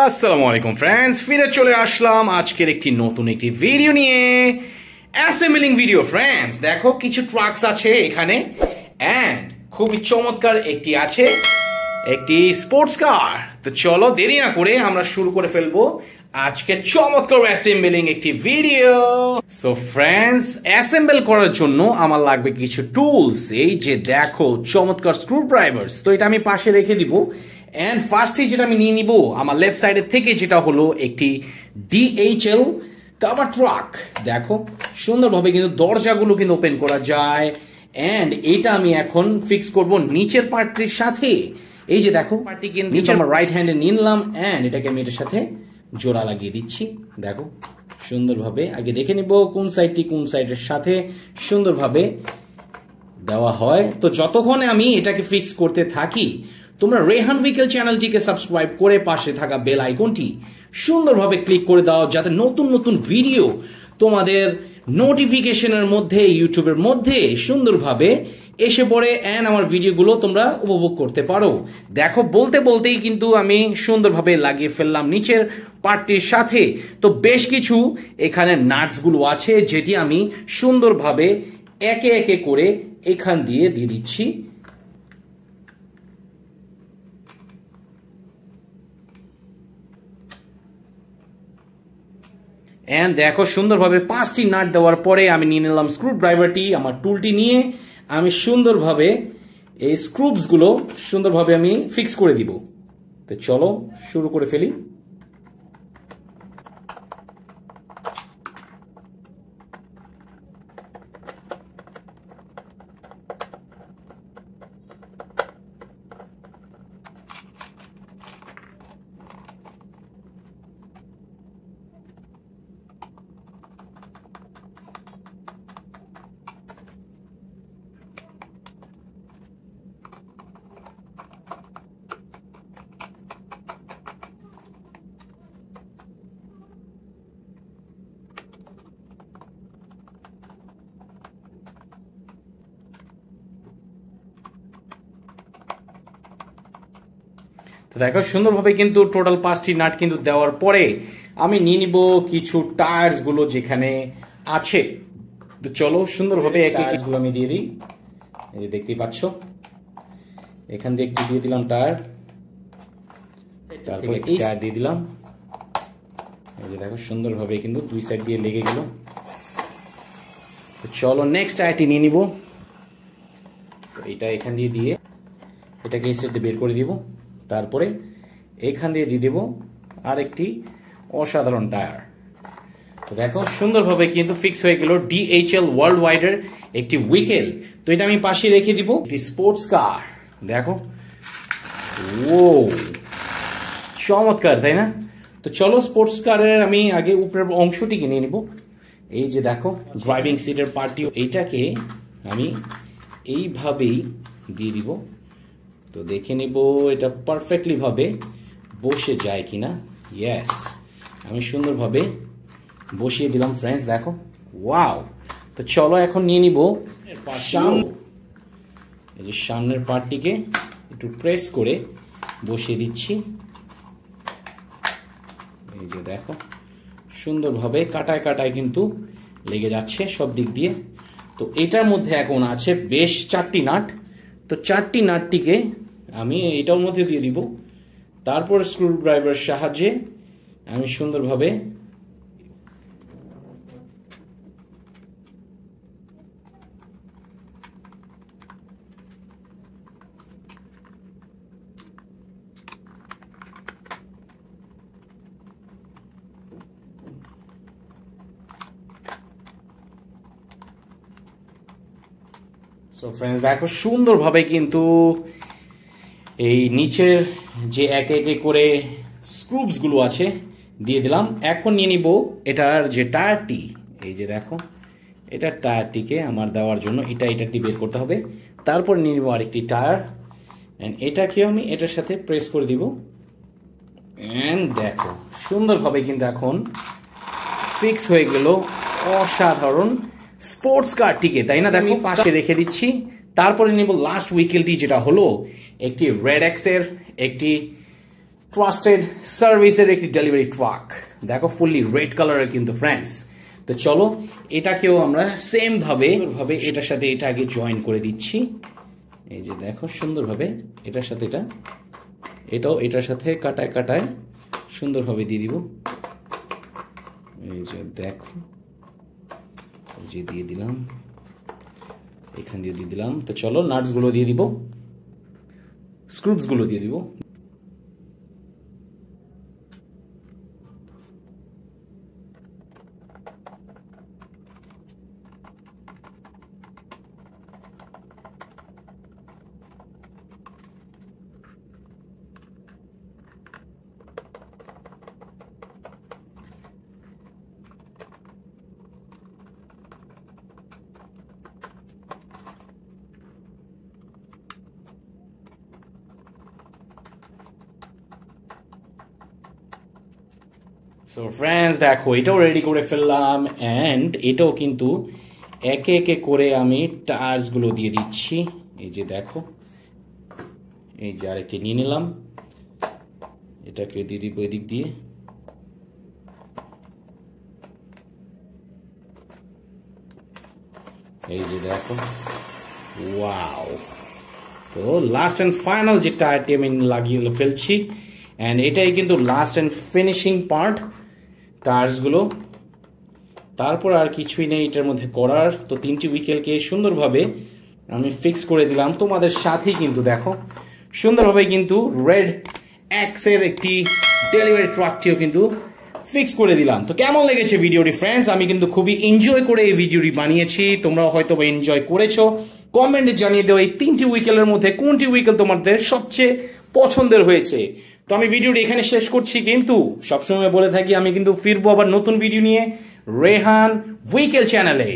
আসসালামু আলাইকুম ফ্রেন্ডস ফিরে চলে আসলাম আজকের একটি নতুন একটি ভিডিও নিয়ে অ্যাসেম্বলিং ভিডিও ফ্রেন্ডস দেখো কিছু ট্রাকস আছে এখানে অ্যান্ড খুবই চমৎকার একটি আছে একটি স্পোর্টস কার তো চলো দেরি না করে আমরা শুরু করে ফেলবো আজকে চমৎকার অ্যাসেম্বলিং একটি ভিডিও সো ফ্রেন্ডস অ্যাসেম্বল করার জন্য আমার লাগবে কিছু টুলস এই যে দেখো চমৎকার স্ক্রু ড্রাইভার্স তো এটা আমি পাশে রেখে দিব অ্যান্ড ফার্স্টে যেটা আমি নিয়ে নিব আমার লেফট সাইডের থেকে যেটা হলো একটি ডিএইচএল কাভার ট্রাক দেখো সুন্দরভাবে কিন্তু দরজাগুলো কিন্তু ওপেন করা যায় অ্যান্ড এটা আমি এখন ফিক্স করব নিচের পার্টির সাথে এই যে দেখো পার্টি কিন্তু নিচে আমার রাইট হ্যান্ডে নিলাম অ্যান্ড এটাকে আমি এটার সাথে জোড়া লাগিয়ে দিচ্ছি দেখো সুন্দরভাবে আগে দেখে নিব কোন সাইডটি কোন সাইডের সাথে সুন্দরভাবে দেওয়া হয় তো যতক্ষণে আমি এটাকে ফিক্স করতে থাকি তোমরা রেহান ভিকেল চ্যানেলটিকে সাবস্ক্রাইব করে পাশে থাকা বেল আইকনটি সুন্দরভাবে ক্লিক করে দাও যাতে নতুন নতুন ভিডিও তোমাদের নোটিফিকেশনের মধ্যে ইউটিউবের মধ্যে সুন্দরভাবে এসে পড়ে অ্যান্ড আমার ভিডিওগুলো তোমরা উপভোগ করতে পারো দেখো বলতে বলতেই কিন্তু আমি সুন্দরভাবে লাগিয়ে ফেললাম নিচের পার্টটির সাথে তো বেশ কিছু এখানে নাটসগুলো আছে যেটি আমি সুন্দরভাবে একে একে করে এখান দিয়ে দিয়ে দিচ্ছি অ্যান্ড দেখো সুন্দরভাবে পাঁচটি নাট দেওয়ার পরে আমি নিয়ে নিলাম স্ক্রুড্রাইভারটি আমার টুলটি নিয়ে আমি সুন্দরভাবে এই স্ক্রুপসগুলো সুন্দরভাবে আমি ফিক্স করে দিব তো চলো শুরু করে ফেলি তো দেখো সুন্দরভাবে কিন্তু টোটাল পাঁচটি নাট কিন্তু দেওয়ার পরে আমি নিয়ে নিব কিছু গুলো যেখানে আছে তো চলো সুন্দরভাবে একে আমি দিয়ে দিই এই দেখতেই পাচ্ছ এখান দিয়ে একটু দিয়ে দিলাম টায়ার তারপরে টায়ার দিয়ে দিলাম এই যে দেখো সুন্দরভাবে কিন্তু দুই সাইড দিয়ে লেগে গেল তো চলো নেক্সট টায়ারটি নিয়ে নিব এটা এখান দিয়ে দিয়ে এটাকে এই সাইডে বের করে দিব তারপরে এখান দিয়ে দিয়ে দেবো আর একটি অসাধারণ টায়ার তো দেখো সুন্দরভাবে কিন্তু ফিক্স হয়ে গেল ডিএইচএল ওয়ার্ল্ড ওয়াইডের একটি উইকেল তো এটা আমি পাশে রেখে দিব একটি স্পোর্টস কার দেখো ও চমৎকার তাই না তো চলো স্পোর্টস কারের আমি আগে উপরের অংশটি কিনে নিব এই যে দেখো ড্রাইভিং সিটের পার্টি এইটাকে আমি এইভাবেই দিয়ে দিব তো দেখে নিব এটা পারফেক্টলিভাবে বসে যায় কি না ইয়াস আমি সুন্দরভাবে বসিয়ে দিলাম ফ্রেন্ডস দেখো ওয়াও তো চলো এখন নিয়ে নিব এই যে সামনের পার্টটিকে একটু প্রেস করে বসিয়ে দিচ্ছি এই যে দেখো সুন্দরভাবে কাটায় কাটায় কিন্তু লেগে যাচ্ছে সব দিক দিয়ে তো এটার মধ্যে এখন আছে বেশ চারটি নাট তো চারটি নাটটিকে আমি এটাও মধ্যে দিয়ে দিব তারপর স্ক্রুড্রাইভার সাহায্যে আমি সুন্দরভাবে সো ফ্রেন্ডস দেখো সুন্দরভাবে কিন্তু এই নিচের যে একে একে করে স্ক্রুপসগুলো আছে দিয়ে দিলাম এখন নিয়ে নিব এটার যে টায়ারটি এই যে দেখো এটার টায়ারটিকে আমার দেওয়ার জন্য এটা এটা দিয়ে বের করতে হবে তারপর নিয়ে আর আরেকটি টায়ার অ্যান্ড এটাকেও আমি এটার সাথে প্রেস করে দিব অ্যান্ড দেখো সুন্দরভাবে কিন্তু এখন ফিক্স হয়ে গেল অসাধারণ স্পোর্টস কারটিকে তাই না দেখো পাশে রেখে দিচ্ছি তারপরে নিব লাস্ট উইকেলটি যেটা হলো একটি রেড এক্সের একটি ট্রাস্টেড সার্ভিসের একটি ডেলিভারি ট্রাক দেখো ফুললি রেড কালারের কিন্তু ফ্রেন্ডস তো চলো এটাকেও আমরা সেমভাবে ভাবে এটার সাথে এটা আগে জয়েন করে দিচ্ছি এই যে দেখো সুন্দরভাবে এটার সাথে এটা এটাও এটার সাথে কাটায় কাটায় সুন্দরভাবে দিয়ে দিব এই যে দেখো যে দিয়ে দিলাম এখান দিয়ে দিয়ে দিলাম তো চলো নাটসগুলো দিয়ে দিব স্ক্রুপসগুলো দিয়ে দিব সো ফ্রেন্ডস দেখো এটাও রেডি করে ফেললাম অ্যান্ড এটাও কিন্তু একে একে করে আমি টাচগুলো দিয়ে দিচ্ছি এই যে দেখো এই যে আরেকটি নিয়ে নিলাম এটাকে দিয়ে দিব এদিক দিয়ে এই যে দেখো ওয়াও তো লাস্ট অ্যান্ড ফাইনাল যে টায়ারটি আমি লাগিয়ে ফেলছি অ্যান্ড এটাই কিন্তু লাস্ট অ্যান্ড ফিনিশিং পার্ট কার্সগুলো তারপর আর কিছুই নেই এটার মধ্যে করার তো তিনটি উইকেলকে সুন্দরভাবে আমি ফিক্স করে দিলাম তোমাদের সাথেই কিন্তু দেখো সুন্দরভাবে কিন্তু রেড অ্যাক্সের একটি ডেলিভারি ট্রাকটিও কিন্তু ফিক্স করে দিলাম তো কেমন লেগেছে ভিডিওটি ফ্রেন্ডস আমি কিন্তু খুবই এনজয় করে এই ভিডিওটি বানিয়েছি তোমরা হয়তো বা এনজয় করেছো কমেন্টে জানিয়ে দেওয়া এই তিনটি উইকেলের মধ্যে কোনটি উইকেল তোমাদের সবচেয়ে পছন্দের হয়েছে তো আমি ভিডিওটি এখানে শেষ করছি কিন্তু সবসময় বলে থাকি আমি কিন্তু ফিরবো আবার নতুন ভিডিও নিয়ে রেহান উইকেল চ্যানেলে